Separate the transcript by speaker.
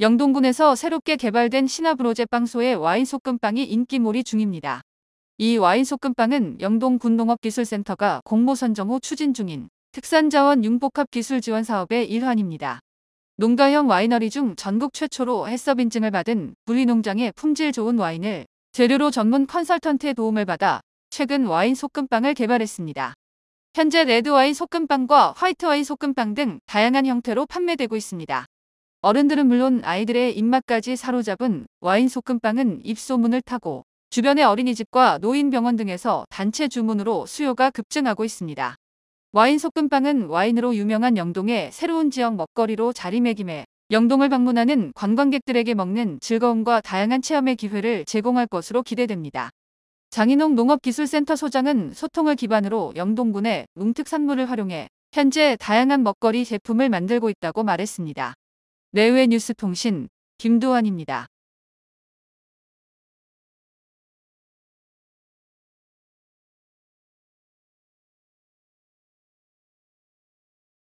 Speaker 1: 영동군에서 새롭게 개발된 신화브로제 빵소의 와인 소금빵이 인기몰이 중입니다. 이 와인 소금빵은 영동군 농업기술센터가 공모 선정 후 추진 중인 특산자원 융복합 기술 지원 사업의 일환입니다. 농가형 와이너리 중 전국 최초로 해썹 인증을 받은 부리농장의 품질 좋은 와인을 재료로 전문 컨설턴트의 도움을 받아 최근 와인 소금빵을 개발했습니다. 현재 레드와인 소금빵과 화이트와인 소금빵 등 다양한 형태로 판매되고 있습니다. 어른들은 물론 아이들의 입맛까지 사로잡은 와인 소금빵은 입소문을 타고 주변의 어린이집과 노인병원 등에서 단체 주문으로 수요가 급증하고 있습니다. 와인 소금빵은 와인으로 유명한 영동의 새로운 지역 먹거리로 자리매김해 영동을 방문하는 관광객들에게 먹는 즐거움과 다양한 체험의 기회를 제공할 것으로 기대됩니다. 장인홍 농업기술센터 소장은 소통을 기반으로 영동군의 뭉특산물을 활용해 현재 다양한 먹거리 제품을 만들고 있다고 말했습니다. 내외 뉴스통신
Speaker 2: 김도환입니다.